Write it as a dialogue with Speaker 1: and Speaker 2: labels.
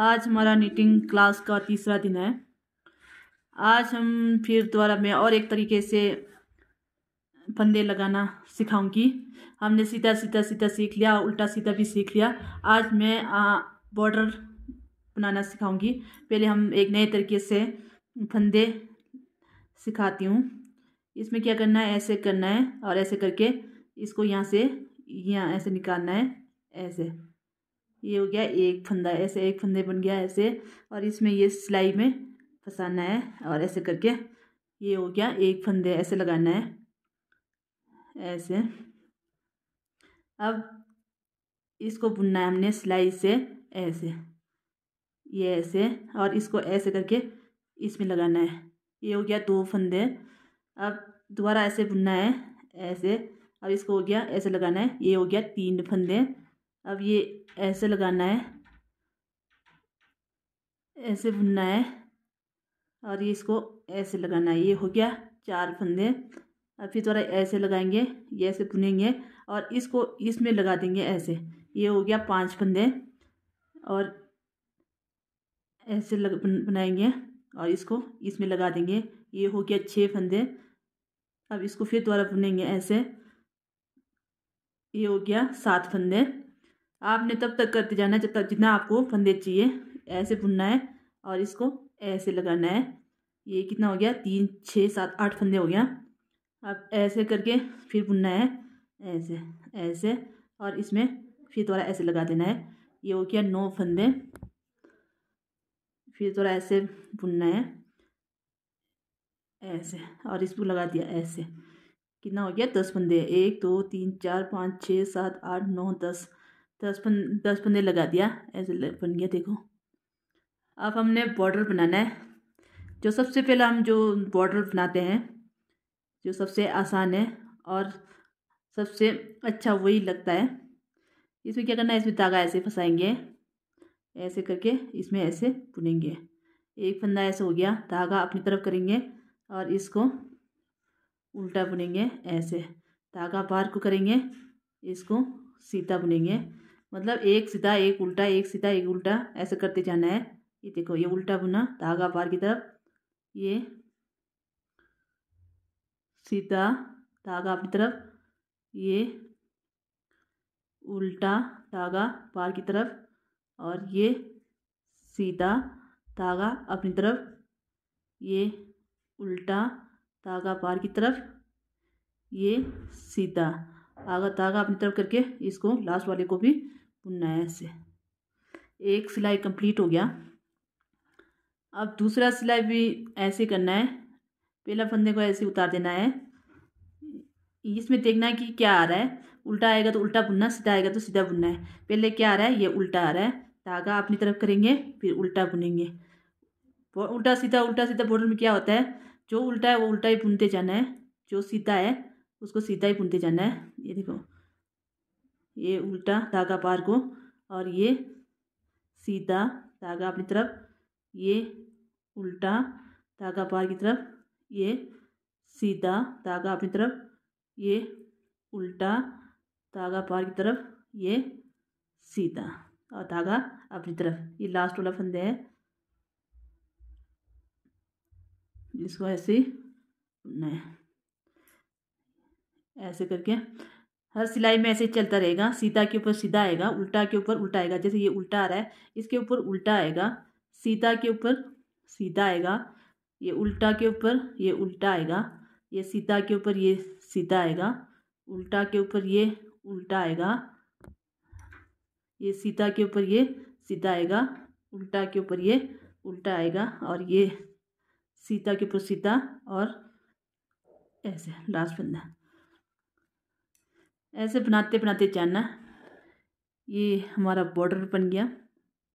Speaker 1: आज हमारा knitting class का तीसरा दिन है आज हम फिर दोबारा मैं और एक तरीके से फंदे लगाना सिखाऊंगी हमने सीधा सीधा सीधा सीख लिया उल्टा सीधा भी सीख लिया आज मैं बॉर्डर बनाना सिखाऊंगी पहले हम एक नए तरीके से फंदे सिखाती हूँ इसमें क्या करना है ऐसे करना है और ऐसे करके इसको यहाँ से यहाँ ऐसे निकालना है ऐसे ये हो गया एक फंदा ऐसे एक फंदे बन गया ऐसे और इसमें ये सिलाई में फंसाना है और ऐसे करके ये हो गया एक फंदे ऐसे लगाना है ऐसे अब इसको बुनना है हमने सिलाई से ऐसे ये ऐसे और इसको ऐसे करके इसमें लगाना है ये हो गया दो फंदे अब दोबारा ऐसे बुनना है ऐसे अब इसको हो गया ऐसे लगाना है ये हो गया तीन फंदे अब ये ऐसे लगाना है ऐसे बुनना है और ये इसको ऐसे लगाना है ये हो गया चार फंदे अब फिर थोड़ा ऐसे लगाएंगे ये ऐसे बुनेंगे और इसको इसमें लगा देंगे ऐसे ये हो गया पांच फंदे और ऐसे लग बनाएंगे और इसको इसमें लगा देंगे ये हो गया छः फंदे अब इसको फिर दोबारा बुनेंगे ऐसे ये हो गया सात फंदे आपने तब तक करते जाना जब तक जितना आपको फंदे चाहिए ऐसे बुनना है और इसको ऐसे लगाना है ये कितना हो गया तीन छः सात आठ फंदे हो गया अब ऐसे करके फिर बुनना है ऐसे ऐसे और इसमें फिर थोड़ा ऐसे लगा देना है ये हो गया नौ फंदे फिर थोड़ा ऐसे बुनना है ऐसे और इसको लगा दिया ऐसे कितना हो गया दस फंदे एक दो तीन चार पाँच छः सात आठ नौ दस दस पन दस पंदे लगा दिया ऐसे बन गया देखो अब हमने बॉर्डर बनाना है जो सबसे पहले हम जो बॉर्डर बनाते हैं जो सबसे आसान है और सबसे अच्छा वही लगता है इसमें क्या करना है इसमें धागा ऐसे फंसाएंगे ऐसे करके इसमें ऐसे बुनेंगे एक फंदा ऐसे हो गया धागा अपनी तरफ करेंगे और इसको उल्टा बुनेंगे ऐसे धागा बाहर को करेंगे इसको सीधा बुनेंगे मतलब एक सीधा एक उल्टा एक सीधा एक उल्टा ऐसे करते जाना है ये देखो ये उल्टा बुना धागा पार की तरफ ये सीधा धागा अपनी तरफ ये उल्टा धागा पार की तरफ और ये सीधा धागा अपनी तरफ ये उल्टा धागा पार की तरफ ये सीधा आगा तागा अपनी तरफ करके इसको लास्ट वाले को भी बुनना है ऐसे एक सिलाई कंप्लीट हो गया अब दूसरा सिलाई भी ऐसे करना है पहला फंदे को ऐसे उतार देना है इसमें देखना है कि क्या आ रहा है उल्टा आएगा तो उल्टा बुनना सीधा आएगा तो सीधा बुनना है पहले क्या आ रहा है ये उल्टा आ रहा है धागा अपनी तरफ करेंगे फिर उल्टा बुनेंगे उल्टा सीधा उल्टा सीधा बॉर्डर में क्या होता है जो उल्टा है वो उल्टा ही बुनते जाना है जो सीधा है उसको सीधा ही बुनते जाना है ये देखो ये उल्टा धागा पार को और ये सीधा धागा अपनी तरफ ये उल्टा धागा पार की तरफ ये सीधा धागा अपनी तरफ ये उल्टा धागा पार की तरफ ये सीधा और धागा अपनी तरफ ये लास्ट वाला फंदे है इसको ऐसे बुनना है ऐसे करके हर सिलाई में ऐसे चलता रहेगा सीधा के ऊपर सीधा आएगा उल्टा के ऊपर उल्टा आएगा जैसे ये उल्टा आ रहा है इसके ऊपर उल्टा आएगा सीधा के ऊपर सीधा आएगा ये उल्टा के ऊपर ये उल्टा आएगा ये सीधा के ऊपर ये सीधा आएगा उल्टा के ऊपर ये उल्टा आएगा ये सीधा के ऊपर ये सीधा आएगा उल्टा के ऊपर ये उल्टा आएगा और ये सीता के ऊपर सीधा और ऐसे लास्ट बंदा ऐसे बनाते बनाते जाना ये हमारा बॉर्डर बन गया